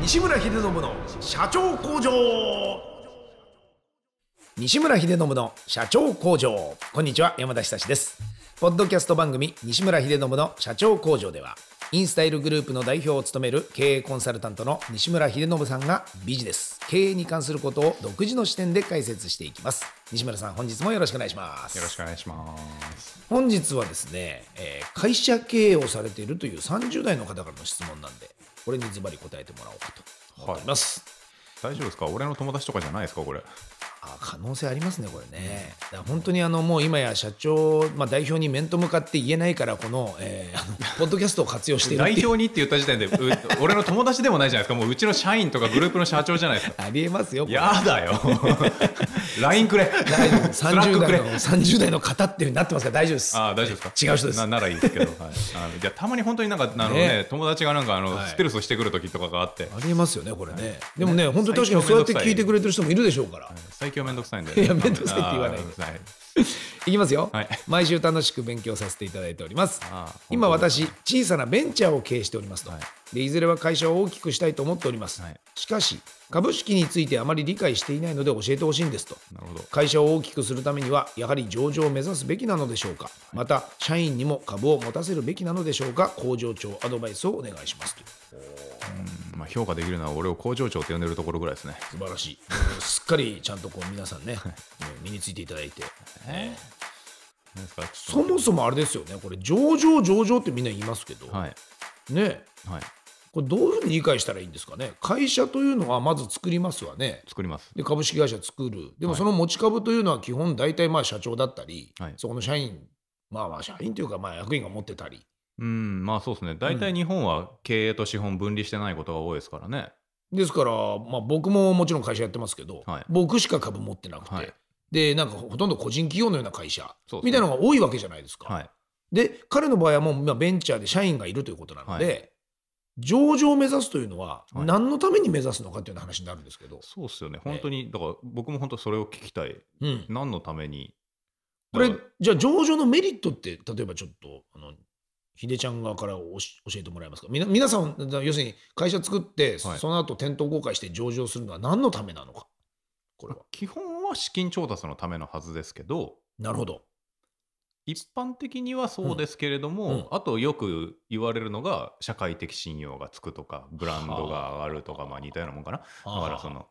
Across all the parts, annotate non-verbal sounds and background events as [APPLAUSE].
西村秀信の社長工場西村秀信の社長工場こんにちは山田久志ですポッドキャスト番組西村秀信の社長工場ではインスタイルグループの代表を務める経営コンサルタントの西村秀信さんがビジネス経営に関することを独自の視点で解説していきます西村さん本日もよろしくお願いしますよろしくお願いします本日はですね、えー、会社経営をされているという30代の方からの質問なんでこれにズバリ答えてもらおうかと思います、はい、大丈夫ですか俺の友達とかじゃないですかこれあ可能性ありますねこれね。本当にあのもう今や社長、まあ、代表に面と向かって言えないからこの,、えー、あのポッドキャストを活用してる代表にって言った時点で俺の友達でもないじゃないですかもううちの社員とかグループの社長じゃないですか。[LAUGHS] ありえますよ。やだよ。ラインくれ !30 代の、三十代の方っていうになってますから大丈夫です。あ大丈夫ですか違う人です。なならいいですけど。はい、あのいやたまに本当になんか、あのね、友達がなんかあの、ステルスしてくる時とかがあって。ありえますよね、これね。でもね、本当に確かにそうやって聞いてくれてる人もいるでしょうから。最はめんどくさいんで。いや、めんどくさいって言わないで。いきますよ、はい、毎週楽しく勉強させていただいております今私小さなベンチャーを経営しておりますと、はい、でいずれは会社を大きくしたいと思っております、はい、しかし株式についてあまり理解していないので教えてほしいんですと会社を大きくするためにはやはり上場を目指すべきなのでしょうかまた社員にも株を持たせるべきなのでしょうか工場長アドバイスをお願いしますと、まあ、評価できるのは俺を工場長と呼んでるところぐらいですね素晴らしいすっかりちゃんとこう皆さんね身についていただいて、えー、そもそもあれですよねこれ上場上場ってみんな言いますけど、はい、ね、はい、これどういうふうに理解したらいいんですかね会社というのはまず作りますわね作りますで株式会社作るでもその持ち株というのは基本大体まあ社長だったり、はい、そこの社員まあまあ社員というかまあ役員が持ってたりうんまあそうですね大体日本は経営と資本分離してないことが多いですからね、うん、ですから、まあ、僕ももちろん会社やってますけど、はい、僕しか株持ってなくて、はい、でなんかほとんど個人企業のような会社、みたいなのが多いわけじゃないですか、で彼の場合はもうベンチャーで社員がいるということなので、上場を目指すというのは、何のために目指すのかという話になるんですけど、はい、そうですよね、本当に、だから僕も本当それを聞きたい、うん、何のために。これ、じゃあ、上場のメリットって、例えばちょっと、あのでちゃん側から教えてもらえますか、みな皆さん、要するに会社作って、はい、その後店頭公開して上場するのは、何のためなのか、これは。基本は資金調達のためのはずですけど、なるほど一般的にはそうですけれども、うんうん、あとよく言われるのが社会的信用がつくとかブランドが上がるとかまあ似たようなもんかなだからその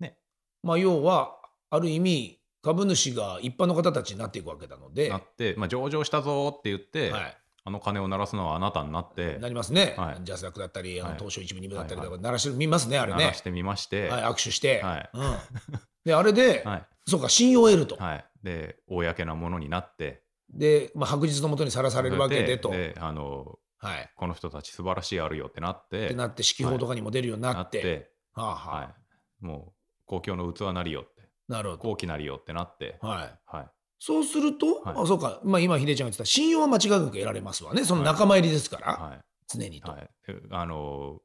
ねまあ要はある意味株主が一般の方たちになっていくわけなのでなって、まあ、上場したぞって言って、はい、あの鐘を鳴らすのはあなたになってなりますね、はい、ジャスダックだったりあの東証一部二部だったりとか、鳴らしてみますねあれね鳴らしてみまして、はい、握手して、はいうん、であれで、はい、そうか信用を得ると、はい、で公なものになってで、まあ、白日のもとにさらされるわけでと。であのはい、この人たち素晴らしいあるよってなってってなって指揮法とかにも出るようになってああ、はい、もう公共の器なりよってなるほど高貴なりよってなって、はいはい、そうすると、はい、あそうか、まあ、今ひでちゃんが言ってた信用は間違いなく得られますわねその仲間入りですから、はい、常にと、はい、あの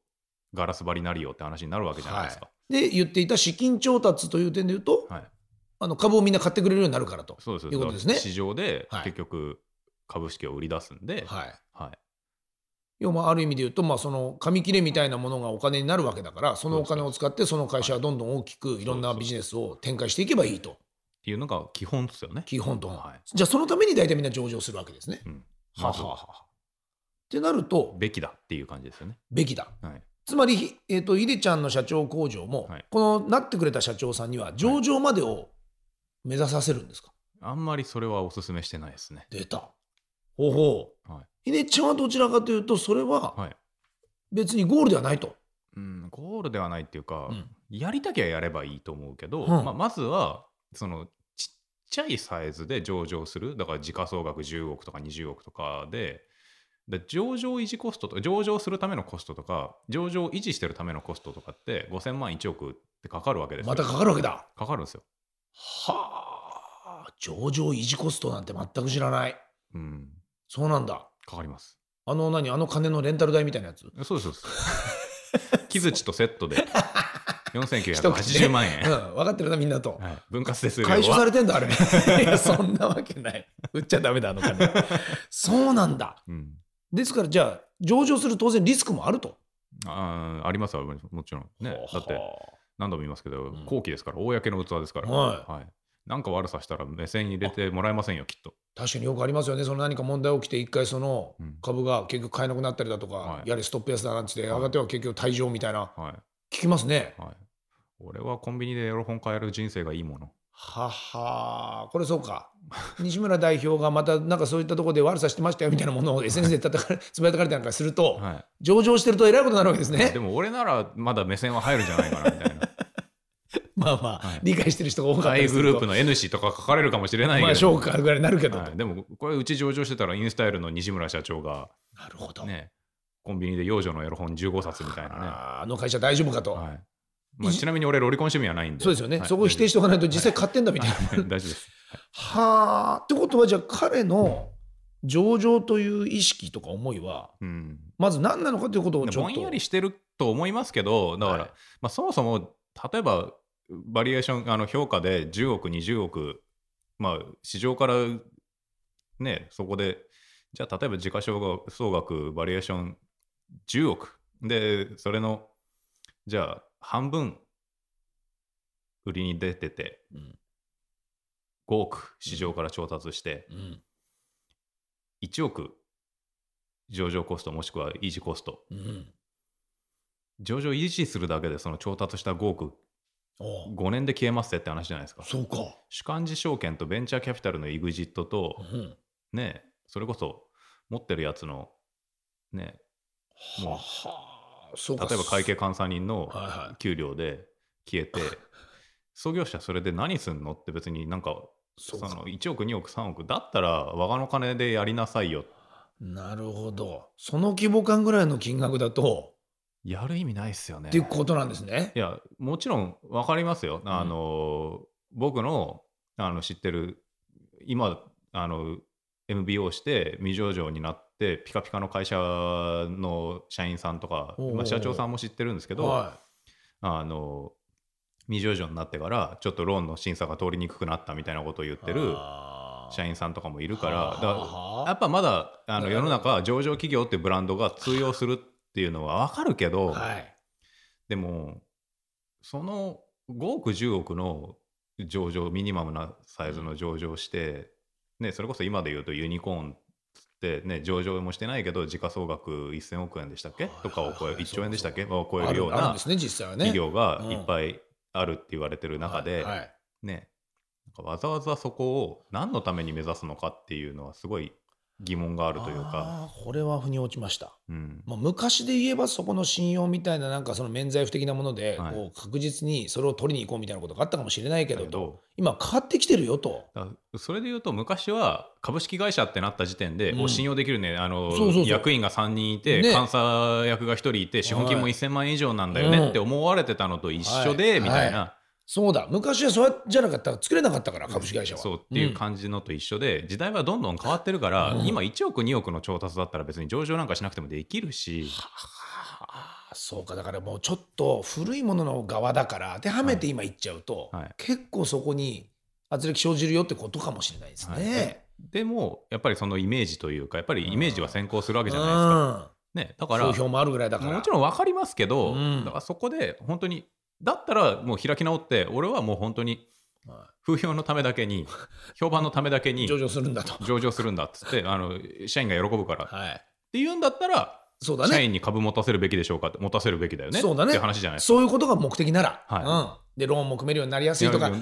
ガラス張りなりよって話になるわけじゃないですか。で言っていた資金調達という点で言うと、はい、あの株をみんな買ってくれるようになるからとそうですいうことですね。市場で結局株式を売り出すんで、はい、はい要はある意味で言うと、まあ、その紙切れみたいなものがお金になるわけだからそのお金を使ってその会社はどんどん大きくいろんなビジネスを展開していけばいいと。っていうのが基本ですよね。基本と、はい、じゃあそのために大体みんな上場するわけですね。うん、はははってなるとべきだっていう感じですよね。べきだ、はい、つまり、えーと、いヒちゃんの社長工場も、はい、このなってくれた社長さんには上場までを目指させるんですかあんまりそれはお勧めしてないですね。出た。ほうほう。はい、秀ちゃんはどちらかというとそれは別にゴールではないと。うん、ゴールではないっていうか、うん、やりたきゃやればいいと思うけど、うん、まあ、まずはそのちっちゃいサイズで上場するだから時価総額10億とか20億とかでで上場維持コストと上場するためのコストとか上場維持してるためのコストとかって5000万1億ってかかるわけですまたかかるわけだかかるんですよはあ上場維持コストなんて全く知らないうんそうなんだかかりますあの何あの金のレンタル代みたいなやつそうですそうです [LAUGHS] 木槌とセットで4980万円、うん、分かってるなみんなと、はい、分割です回収されてんだあれいやそんなわけない売っちゃダメだあの金そうなんだ、うん、ですからじゃあ上場する当然リスクもあるとあありますありますもちろんねだって何度も言いますけど、後期ですから、公の器ですから。はい。はいなんか悪さしたら目線入れてもらえませんよきっと確かによくありますよねその何か問題起きて一回その株が結局買えなくなったりだとか、はい、やれストップ安だなんって、はい、上がっては結局退場みたいな、はい、聞きますね、はい、俺はコンビニでエロ本買える人生がいいものははこれそうか西村代表がまたなんかそういったところで悪さしてましたよみたいなものを SNS で叩かれつぶやかれたりなんかすると、はい、上場してるとえらいことになるわけですね [LAUGHS] でも俺ならまだ目線は入るんじゃないかなみたいな [LAUGHS] まあまあ、はい、理解してる人が多かったでするグループの N 氏とか書かれるかもしれないけどまあそうぐらいになるけど、はい、でもこれうち上場してたらインスタイルの西村社長がなるほどねコンビニで幼女のエロ本15冊みたいなねあの会社大丈夫かと、はいまあ、ちなみに俺、ロリコン趣味はないんで。そうですよね。はい、そこを否定しておかないと、実際買ってんだみたいな。はい、大丈夫です。はあ。ってことは、じゃあ彼の上場という意識とか思いは、まず何なのかということをちょっと。ぼんやりしてると思いますけど、だから、はい、まあ、そもそも、例えば、バリエーション、あの評価で10億、20億、まあ、市場からね、そこで、じゃあ、例えば時価総額、バリエーション10億。で、それの、じゃあ、半分売りに出てて、うん、5億市場から調達して、うん、1億上場コストもしくは維持コスト、うん、上場維持するだけでその調達した5億5年で消えますってって話じゃないですかそうか主幹事証券とベンチャーキャピタルのイグジットと、うん、ねそれこそ持ってるやつのねはは例えば会計監査人の給料で消えて、はいはい、創業者それで何すんのって別になんかその1億2億3億だったら我がの金でやりなさいよなるほどその規模感ぐらいの金額だとやる意味ないですよねっていうことなんですねいやもちろん分かりますよあの、うん、僕のあの知ってる今あの MBO して未上場になってでピカピカの会社の社員さんとか、まあ、社長さんも知ってるんですけど、はい、あの未上場になってからちょっとローンの審査が通りにくくなったみたいなことを言ってる社員さんとかもいるからやっぱまだあの世の中上場企業ってブランドが通用するっていうのは分かるけど、はい、でもその5億10億の上場ミニマムなサイズの上場して、ね、それこそ今で言うとユニコーンでね、上場もしてないけど、時価総額1000億円でしたっけとかを超え、1兆円でしたっけを超えるような企業がいっぱいあるって言われてる中で、ね、わざわざそこを何のために目指すのかっていうのはすごい疑問があるというかこれは腑に落ちました、うん、まあ、昔で言えばそこの信用みたいななんかその免罪符的なもので、こう確実にそれを取りに行こうみたいなことがあったかもしれないけど、はい、今変わってきてるよとそれで言うと昔は株式会社ってなった時点で、うん、信用できるねあの役員が3人いて、監査役が1人いて資本金も1000万円以上なんだよねって思われてたのと一緒で、みたいな。はいそうだ昔はそうじゃなかったら作れなかったから株式会社は、そうっていう感じのと一緒で、時代はどんどん変わってるから、うん、今1億2億の調達だったら別に上場なんかしなくてもできるし。はあ、そうかだからもうちょっと古いものの側だから当てはめて今いっちゃうと、はいはい、結構そこに圧力生じるよってことかもしれないですね。はい、でもやっぱりそのイメージというかやっぱりイメージは先行するわけじゃないですか。うんうんね、だから、もちろん分かりますけど、うん、だからそこで本当にだったらもう開き直って俺はもう本当に風評のためだけに [LAUGHS] 評判のためだけに上場するんだと上場するんだっつってあの社員が喜ぶから、はい、っていうんだったらそうだね、社員に株持たせるべきでしょうかって持たせるべきだよねそうだねって話じゃないそういうことが目的なら、はい、うん、でローンも組めるようになりやすいとかだっ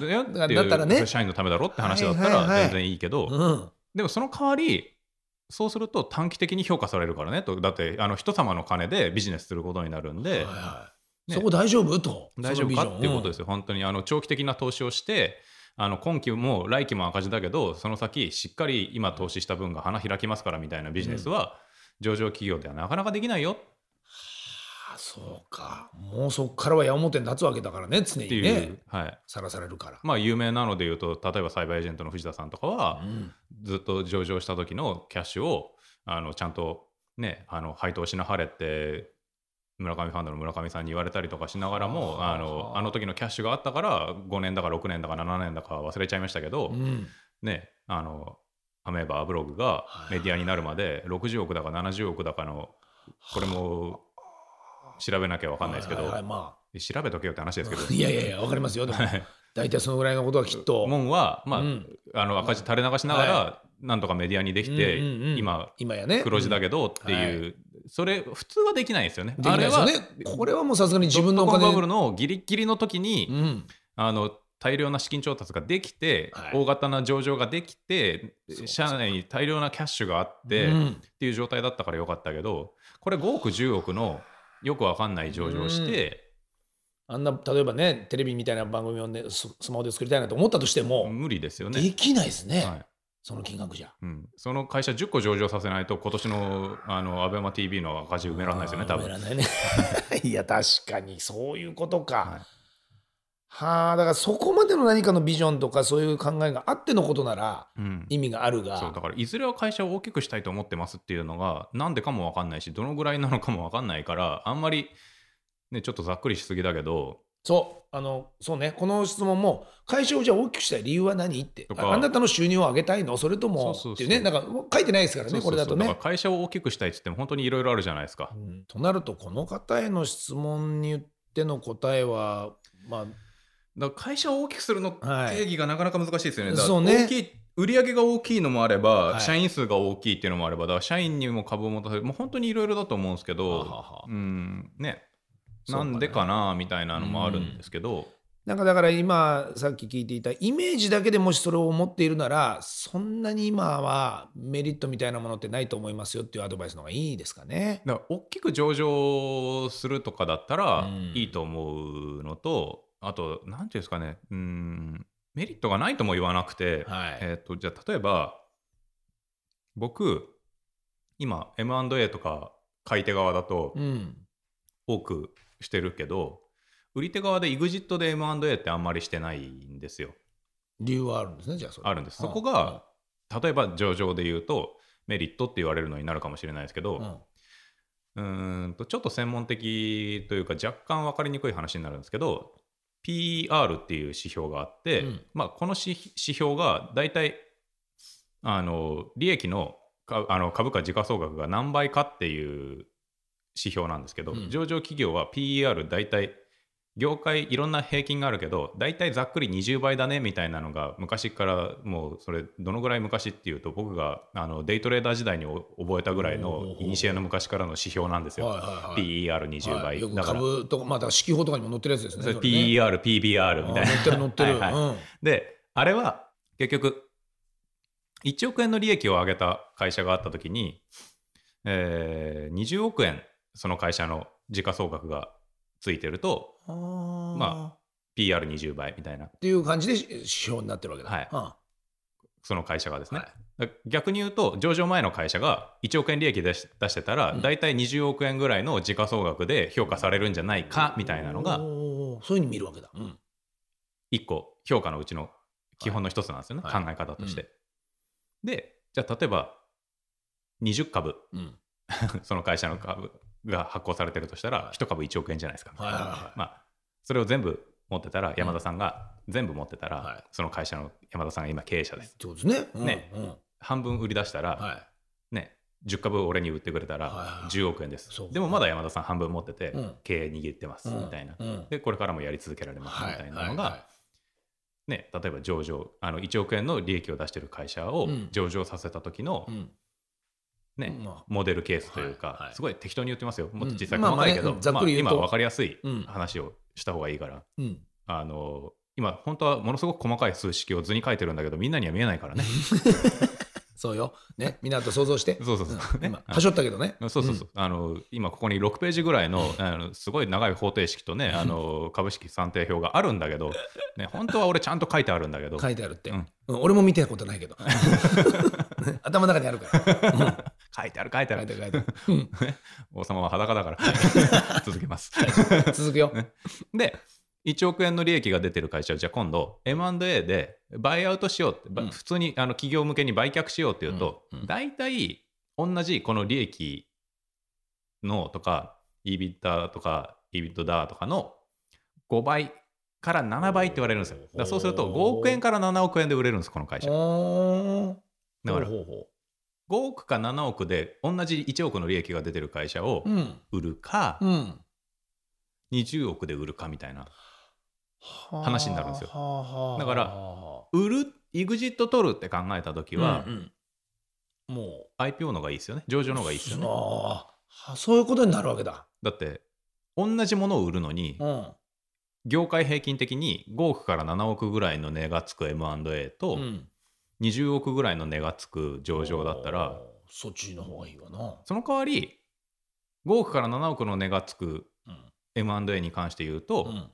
たらね社員のためだろって話だったら全然いいけど、うん、でもその代わりそうすると短期的に評価されるからねとだってあの人様の金でビジネスすることになるんで、はいはい、ね、そこ大丈夫と大丈夫かっていうことですよ、うん、本当にあの長期的な投資をしてあの今期も来期も赤字だけどその先しっかり今投資した分が花開きますからみたいなビジネスは、上場企業ではなかなかできないよ、はあそうかもうそこからは矢面に立つわけだからね常にねさら、はい、されるからまあ有名なので言うと例えばサイバーエージェントの藤田さんとかは、うん、ずっと上場した時のキャッシュをあのちゃんとねあの配当しなはれって村上ファンドの村上さんに言われたりとかしながらもあのあの時のキャッシュがあったから5年だか6年だか7年だか忘れちゃいましたけど、うん、ねあのアメーバーブログがメディアになるまで60億だか70億だかのこれも調べなきゃ分かんないですけど、調べとけよって話ですけどいやいやいや分かりますよでも大体そのぐらいのことはきっと。門は、まあ、うん、あの赤字垂れ流しながら、はい、なんとかメディアにできて、うんうんうん、今今や、ね、黒字だけどっていうそれ普通はできないですよね。あれは、ね、これはもうさすがに自分のお金バブルのギリギリの時に、うん、あの大量な資金調達ができて、はい、大型な上場ができて社内に大量なキャッシュがあって、うん、っていう状態だったからよかったけどこれ5億10億のよくわかんない上場して。うん、あんな例えばねテレビみたいな番組を、ね、スマホで作りたいなと思ったとしても無理ですよねできないですね、はいその金額じゃ、うん、その会社10個上場させないと、今年のあのアベマ t v の赤字埋められないですよね、多分埋めらないね。[LAUGHS] いや、確かにそういうことか。はあ、い、だからそこまでの何かのビジョンとかそういう考えがあってのことなら意味があるが、うん、そうだからいずれは会社を大きくしたいと思ってますっていうのがなんでかも分かんないしどのぐらいなのかも分かんないからあんまり、ね、ちょっとざっくりしすぎだけどそうあのそうねこの質問も会社をじゃあ大きくしたい理由は何ってあなたの収入を上げたいのそれともっていうねなんか書いてないですからねこれだとね会社を大きくしたいって言っても本当にいろいろあるじゃないですか、うん、となるとこの方への質問に言っての答えはまあだ会社を大きくするの定義がなかなか難しいですよね。はい、そうね売上が大きいのもあれば、はい、社員数が大きいっていうのもあればだから社員にも株を持たせるもう本当にいろいろだと思うんですけど、ははうんね、なんでかなみたいなのもあるんですけど、なんかだから今さっき聞いていたイメージだけでもしそれを思っているならそんなに今はメリットみたいなものってないと思いますよっていうアドバイスの方がいいですかね。だから大きく上場するとかだったらいいと思うのと、うん、あと何ていうんですかねうんメリットがないとも言わなくて、はい、えーと、じゃあ例えば僕今 M&A とか買い手側だと多くしてるけど売り手側で EXIT で M&A ってあんまりしてないんですよ。理由はあるんですねじゃあそれあるんです。そこが、うん、例えば上場で言うとメリットって言われるのになるかもしれないですけど、うん、うんとちょっと専門的というか若干分かりにくい話になるんですけど PR っていう指標があって、うん、まあ、この指標が大体あの利益のあの株価時価総額が何倍かっていう指標なんですけど、うん、上場企業は PER 大体業界いろんな平均があるけど大体ざっくり20倍だねみたいなのが昔からもうそれどのぐらい昔っていうと僕があのデイトレーダー時代に覚えたぐらいのアの昔からの指標なんですよ、PER20 倍、だから株とかまあだ指揮法とかにも載ってるやつですねね PER、PBR みたいな載ってる載ってるはい、はい、であれは結局1億円の利益を上げた会社があった時に、えー、20億円その会社の時価総額がついてると、あまあ、PR20 倍みたいな。っていう感じで指標になってるわけだ。はい。その会社がですね。はい逆に言うと上場前の会社が1億円利益出してたら大体20億円ぐらいの時価総額で評価されるんじゃないかみたいなのがそういうふうに見るわけだ、うん、1個評価のうちの基本の一つなんですよね、はい、考え方として、はいうん、でじゃあ例えば20株、うん、[LAUGHS] その会社の株が発行されてるとしたら1株1億円じゃないですか、はいはいまあ、それを全部持ってたら山田さんが全部持ってたら、その会社の山田さんが今経営者です。上手ねうん、ね、うん、半分売り出したら、はい、ね、10株俺に売ってくれたら10億円です、はいはい、でもまだ山田さん半分持ってて、経営握ってますみたいな、うん、でこれからもやり続けられますみたいなのが、はいはいはい、ね、例えば上場あの1億円の利益を出してる会社を上場させた時の、ね、モデルケースというか、すごい適当に言ってますよ。もっと小さく細かいけど、まあ今分かりやすい話をした方がいいから、あの今本当はものすごく細かい数式を図に書いてるんだけどみんなには見えないからね。[LAUGHS] そうよ。ね。みんなと想像して。そうそうそう。今、[LAUGHS] はしょったけどね。そうそうそう。あの、今ここに6ページぐらいの、あのすごい長い方程式とね、あの、株式算定表があるんだけど、ね、本当は俺ちゃんと書いてあるんだけど。書いてあるって。俺も見てたことないけど。[LAUGHS] 頭の中にあるから。書いてある書いてある。書いてある [LAUGHS] 王様は裸だから [LAUGHS] 続けます続くよ。で、1億円の利益が出てる会社じゃあ今度 M&A でバイアウトしようって、うん、普通にあの企業向けに売却しようっていうと、うんうん、大体同じこの利益のとか e b i t とか e b i t だとかの5倍から7倍って言われるんですよ。だそうすると5億円から7億円で売れるんですこの会社。だから5億か7億で同じ1億の利益が出てる会社を売るか、うん、20億で売るかみたいな話になるんですよ。だから売る EXIT 取るって考えた時は、うんうん、もう IPO の方がいいですよね上場の方がいいですよね。そういうことになるわけだ。だって同じものを売るのに、うん、業界平均的に5億から7億ぐらいの値がつく M&A と、うん、20億ぐらいの値がつく上場だったらそっちの方がいいわなその代わり5億から7億の値がつく M&A に関して言うと、うん、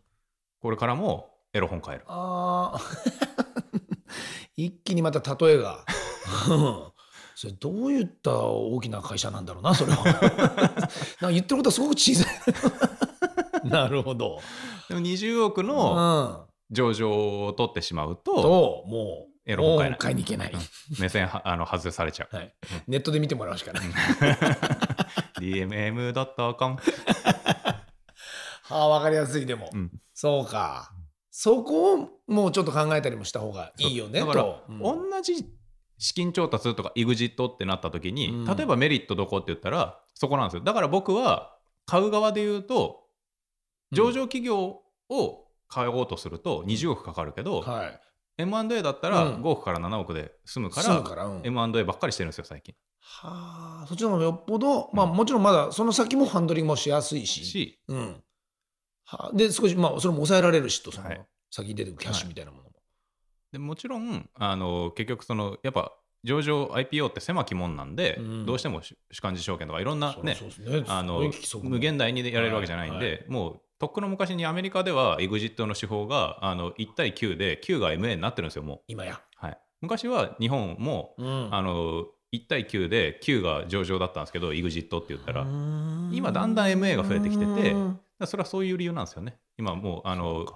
これからもエロ本買えるあ [LAUGHS] 一気にまた例えが [LAUGHS] それどういった大きな会社なんだろうなそれは [LAUGHS] なんか言ってることはすごく小さいなるほどでも20億の上場を取ってしまうと、うん、もうエロ本買えない。買いに行けない。目線は [LAUGHS] あの外されちゃう、はい、ネットで見てもらうしかない。dmm.com。はあ、わかりやすい、でも。うん、そうか。そこをもうちょっと考えたりもした方がいいよねだから、うん、同じ資金調達とか EXIT ってなった時に、うん、例えばメリットどこって言ったらそこなんですよだから僕は買う側で言うと上場企業を買おうとすると20億かかるけど、うんはい、M&A だったら5億から7億で済むから、うん、M&A ばっかりしてるんですよ最近。はあそっちの方がよっぽど、まあもちろんまだその先もハンドリングもしやすいし、しうん、はあ、で少しまあそれも抑えられるしとその、先に出てくるキャッシュみたいなものも。はい、でもちろんあの結局そのやっぱ上場 IPO って狭きもんなんで、うん、どうしても主幹事証券とかいろんなね、ね、あの無限大にやれるわけじゃないんで、はいはい、もうとっくの昔にアメリカでは EXIT の手法があの1対9で9が MA になってるんですよもう今や、はい、昔は日本も、うん、あの1対9で9が上場だったんですけど EXIT って言ったら今だんだん MA が増えてきててそれはそういう理由なんですよね今もうあの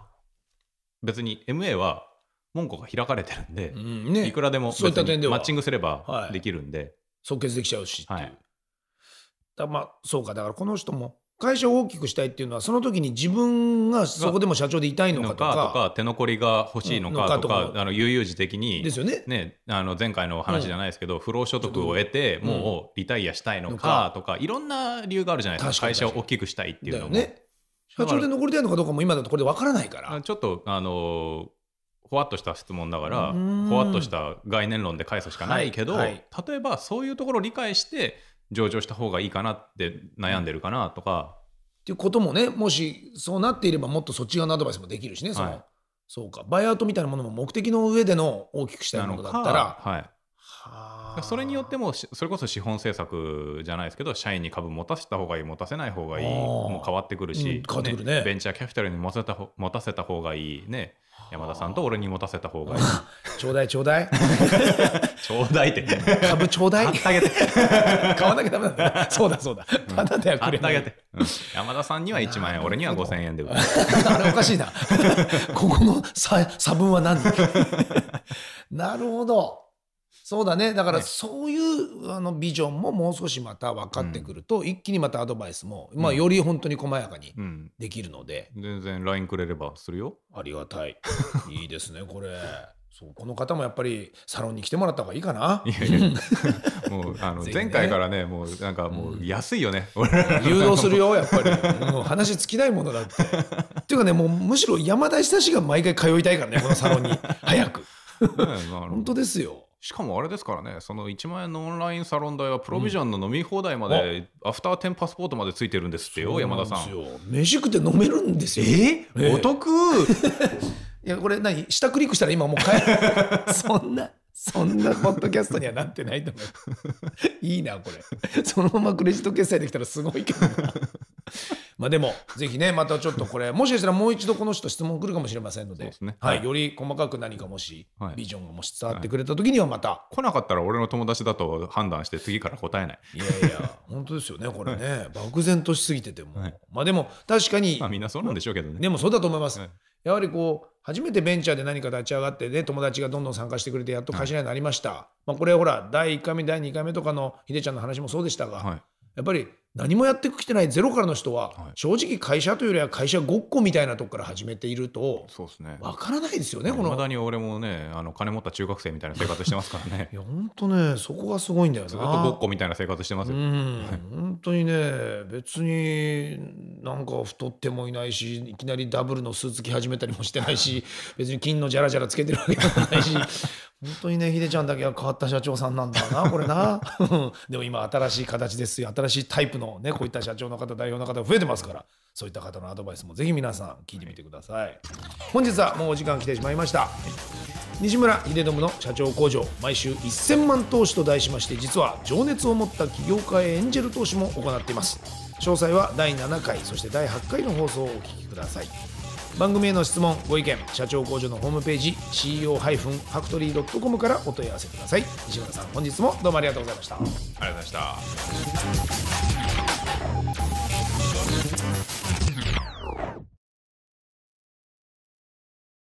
別に MA は門戸が開かれてるんで、うんね、いくらでもマッチングすればできるんで、はい、即決できちゃうしっていう、はい、だまあそうかだからこの人も会社を大きくしたいっていうのはその時に自分がそこでも社長でいたいのかとか手残りが欲しいのかとかあの悠々自適にですよ、ねね、あの前回の話じゃないですけど、不労所得を得てもうリタイアしたいのかとか,、いろんな理由があるじゃないですか会社を大きくしたいっていうのも。ね、社長で残りたいのかどうかも今だとこれ分からないからちょっとあのほわっとした質問だからほわっとした概念論で返すしかないけど、例えばそういうところを理解して上場した方がいいかなって悩んでるかなとか。っていうこともねもしそうなっていればもっとそっち側のアドバイスもできるしねその、はい、そうかバイアウトみたいなものも目的の上での大きくしたいものだったら。はいそれによってもそれこそ資本政策じゃないですけど社員に株持たせた方がいい持たせない方がいいもう変わってくるし、るねベンチャーキャピタルに持たせた持たせた方がいいね山田さんと俺に持たせた方がいい。ちょうだいちょうだい。[LAUGHS] ちょうだいって。株ちょうだい。買 [LAUGHS] わなきゃダメだ。そうだそうだ。ただではくれない。山田さんには1万円、俺には5000円で売る。あれおかしいな。[LAUGHS] ここの差差分は何なるほど。そうだねだからそういう、ね、あのビジョンももう少しまた分かってくると、うん、一気にまたアドバイスも、まあ、より本当に細やかにできるので、うん、全然 LINE くれればするよありがたい [LAUGHS] いいですねこれそうこの方もやっぱりサロンに来てもらった方がいいかな。いやいや [LAUGHS] もうあの前回からねもうなんかもう安いよね、うん、誘導するよやっぱりもう話尽きないものだって。[LAUGHS] っていうかねもうむしろ山田久志が毎回通いたいからねこのサロンに早く。本当ですよ。しかもあれですからね、その1万円のオンラインサロン代はプロビジョンの飲み放題まで、アフターテンパスポートまでついてるんですってよ、山田さん。飯食って飲めるんですよ。ええお得 [LAUGHS] いやこれ何下クリックしたら今もう帰る [LAUGHS] そんなそんなポッドキャストにはなってないと思う。[LAUGHS] いいな、これ。そのままクレジット決済できたらすごいけど [LAUGHS] まあでも、ぜひね、またちょっとこれ、もしかしたらもう一度この人質問来るかもしれませんので、ね、はい、より細かく何かもし、ビジョンがもし伝わってくれた時にはまた、はい。来なかったら俺の友達だと判断して次から答えない。いやいや、本当ですよね、これね。[LAUGHS] 漠然としすぎてても。まあでも、確かに。まあみんなそうなんでしょうけどね。でもそうだと思います。やはりこう初めてベンチャーで何か立ち上がってね友達がどんどん参加してくれてやっと頭になりました、はい、まあ、これほら第1回目第2回目とかのひでちゃんの話もそうでしたが、はい、やっぱり何もやってきてないゼロからの人は、正直会社というよりは会社ごっこみたいなとこから始めていると、そうですね。わからないですよね、この。まだに俺もね、あの金持った中学生みたいな生活してますからね。[LAUGHS] いや、本当ね、そこがすごいんだよな。ずっとごっこみたいな生活してますよ。本当にね、別になんか太ってもいないし、いきなりダブルのスーツ着始めたりもしてないし、別に金のじゃらじゃらつけてるわけでもないし、本当にね、ひでちゃんだけは変わった社長さんなんだな、[LAUGHS] これな。でも今、新しい形ですよ。新しいタイプのね、こういった社長の方、代表の方増えてますから、そういった方のアドバイスもぜひ皆さん聞いてみてください。本日はもうお時間来てしまいました。西村秀信の社長工場毎週1000万投資と題しまして実は情熱を持った起業家へエンジェル投資も行っています詳細は第7回そして第8回の放送をお聞きください番組への質問ご意見社長工場のホームページ CEO-factory.com からお問い合わせください西村さん本日もどうもありがとうございましたありがとうございました